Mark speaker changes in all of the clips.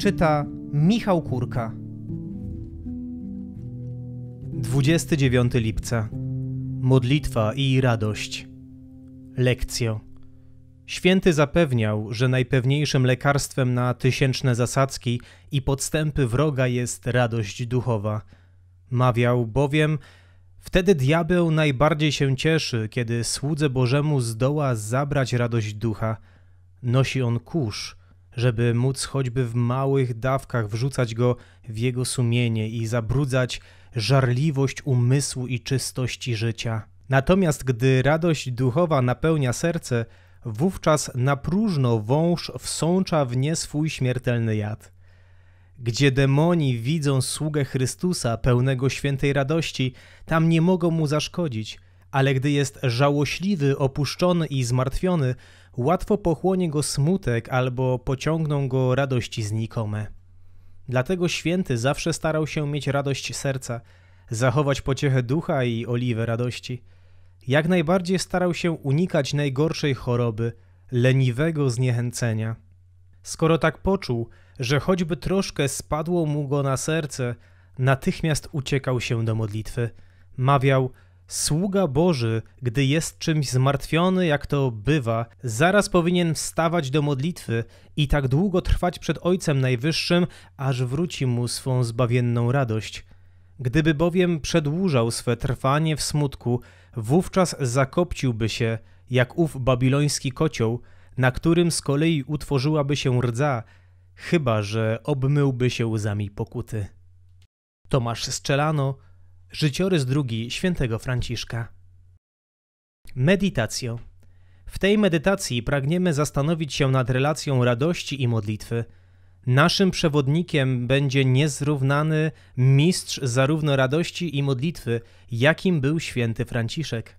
Speaker 1: Czyta Michał Kurka. 29 lipca. Modlitwa i radość. Lekcjo. Święty zapewniał, że najpewniejszym lekarstwem na tysięczne zasadzki i podstępy wroga jest radość duchowa. Mawiał bowiem, wtedy diabeł najbardziej się cieszy, kiedy słudze Bożemu zdoła zabrać radość ducha. Nosi on kurz, żeby móc choćby w małych dawkach wrzucać go w jego sumienie i zabrudzać żarliwość umysłu i czystości życia. Natomiast gdy radość duchowa napełnia serce, wówczas na próżno wąż wsącza w nie swój śmiertelny jad. Gdzie demoni widzą sługę Chrystusa pełnego świętej radości, tam nie mogą mu zaszkodzić – ale gdy jest żałośliwy, opuszczony i zmartwiony, łatwo pochłonie go smutek albo pociągną go radości znikome. Dlatego święty zawsze starał się mieć radość serca, zachować pociechę ducha i oliwę radości. Jak najbardziej starał się unikać najgorszej choroby, leniwego zniechęcenia. Skoro tak poczuł, że choćby troszkę spadło mu go na serce, natychmiast uciekał się do modlitwy. Mawiał – Sługa Boży, gdy jest czymś zmartwiony, jak to bywa, zaraz powinien wstawać do modlitwy i tak długo trwać przed Ojcem Najwyższym, aż wróci mu swą zbawienną radość. Gdyby bowiem przedłużał swe trwanie w smutku, wówczas zakopciłby się, jak ów babiloński kocioł, na którym z kolei utworzyłaby się rdza, chyba że obmyłby się łzami pokuty. Tomasz Strzelano, Życiorys drugi świętego Franciszka. Meditacjo. W tej medytacji pragniemy zastanowić się nad relacją radości i modlitwy. Naszym przewodnikiem będzie niezrównany mistrz zarówno radości i modlitwy, jakim był święty Franciszek.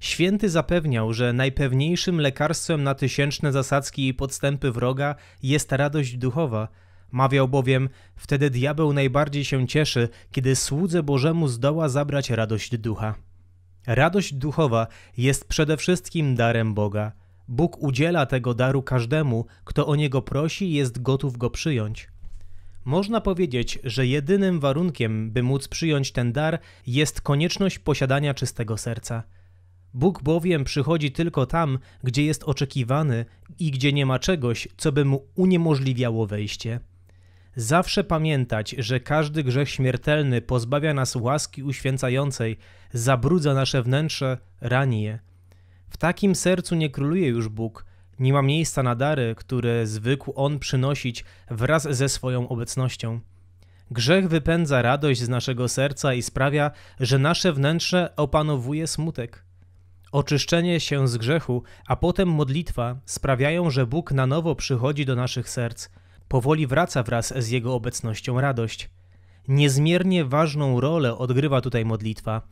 Speaker 1: Święty zapewniał, że najpewniejszym lekarstwem na tysięczne zasadzki i podstępy wroga jest radość duchowa – Mawiał bowiem, wtedy diabeł najbardziej się cieszy, kiedy słudze Bożemu zdoła zabrać radość ducha. Radość duchowa jest przede wszystkim darem Boga. Bóg udziela tego daru każdemu, kto o niego prosi i jest gotów go przyjąć. Można powiedzieć, że jedynym warunkiem, by móc przyjąć ten dar, jest konieczność posiadania czystego serca. Bóg bowiem przychodzi tylko tam, gdzie jest oczekiwany i gdzie nie ma czegoś, co by mu uniemożliwiało wejście. Zawsze pamiętać, że każdy grzech śmiertelny pozbawia nas łaski uświęcającej, zabrudza nasze wnętrze, rani je. W takim sercu nie króluje już Bóg, nie ma miejsca na dary, które zwykł On przynosić wraz ze swoją obecnością. Grzech wypędza radość z naszego serca i sprawia, że nasze wnętrze opanowuje smutek. Oczyszczenie się z grzechu, a potem modlitwa sprawiają, że Bóg na nowo przychodzi do naszych serc – Powoli wraca wraz z jego obecnością radość. Niezmiernie ważną rolę odgrywa tutaj modlitwa.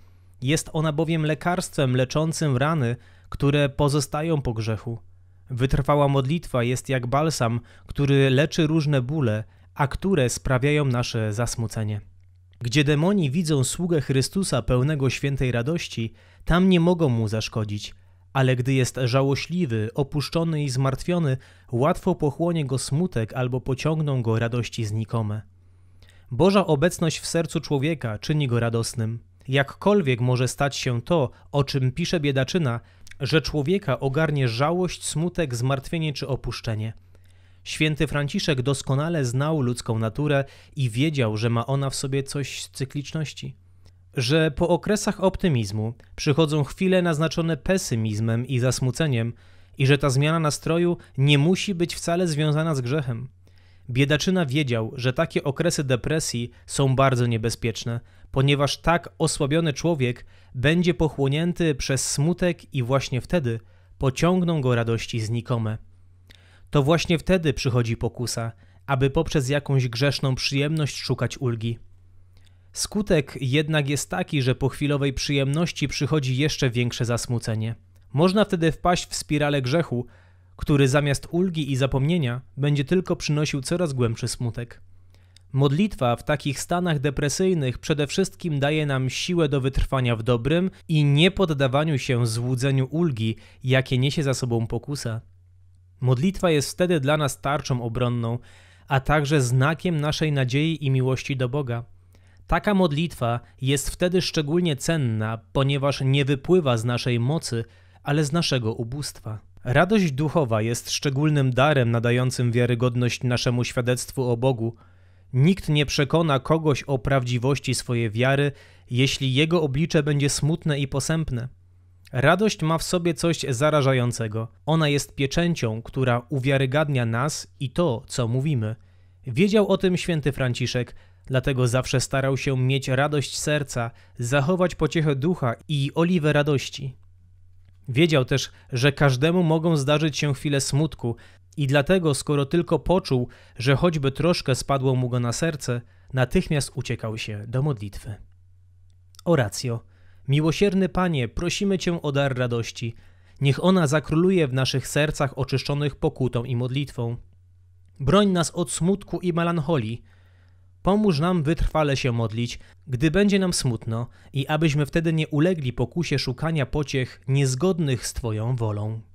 Speaker 1: Jest ona bowiem lekarstwem leczącym rany, które pozostają po grzechu. Wytrwała modlitwa jest jak balsam, który leczy różne bóle, a które sprawiają nasze zasmucenie. Gdzie demoni widzą sługę Chrystusa pełnego świętej radości, tam nie mogą mu zaszkodzić, ale gdy jest żałośliwy, opuszczony i zmartwiony, łatwo pochłonie go smutek albo pociągną go radości znikome. Boża obecność w sercu człowieka czyni go radosnym. Jakkolwiek może stać się to, o czym pisze biedaczyna, że człowieka ogarnie żałość, smutek, zmartwienie czy opuszczenie. Święty Franciszek doskonale znał ludzką naturę i wiedział, że ma ona w sobie coś z cykliczności że po okresach optymizmu przychodzą chwile naznaczone pesymizmem i zasmuceniem, i że ta zmiana nastroju nie musi być wcale związana z grzechem. Biedaczyna wiedział, że takie okresy depresji są bardzo niebezpieczne, ponieważ tak osłabiony człowiek będzie pochłonięty przez smutek i właśnie wtedy pociągną go radości znikome. To właśnie wtedy przychodzi pokusa, aby poprzez jakąś grzeszną przyjemność szukać ulgi. Skutek jednak jest taki, że po chwilowej przyjemności przychodzi jeszcze większe zasmucenie. Można wtedy wpaść w spirale grzechu, który zamiast ulgi i zapomnienia będzie tylko przynosił coraz głębszy smutek. Modlitwa w takich stanach depresyjnych przede wszystkim daje nam siłę do wytrwania w dobrym i nie poddawaniu się złudzeniu ulgi, jakie niesie za sobą pokusa. Modlitwa jest wtedy dla nas tarczą obronną, a także znakiem naszej nadziei i miłości do Boga. Taka modlitwa jest wtedy szczególnie cenna, ponieważ nie wypływa z naszej mocy, ale z naszego ubóstwa. Radość duchowa jest szczególnym darem nadającym wiarygodność naszemu świadectwu o Bogu. Nikt nie przekona kogoś o prawdziwości swojej wiary, jeśli jego oblicze będzie smutne i posępne. Radość ma w sobie coś zarażającego. Ona jest pieczęcią, która uwiarygadnia nas i to, co mówimy. Wiedział o tym święty Franciszek, Dlatego zawsze starał się mieć radość serca, zachować pociechę ducha i oliwę radości. Wiedział też, że każdemu mogą zdarzyć się chwile smutku, i dlatego, skoro tylko poczuł, że choćby troszkę spadło mu go na serce, natychmiast uciekał się do modlitwy. Oracjo, miłosierny Panie, prosimy Cię o dar radości. Niech ona zakróluje w naszych sercach oczyszczonych pokutą i modlitwą. Broń nas od smutku i melancholii Pomóż nam wytrwale się modlić, gdy będzie nam smutno i abyśmy wtedy nie ulegli pokusie szukania pociech niezgodnych z Twoją wolą.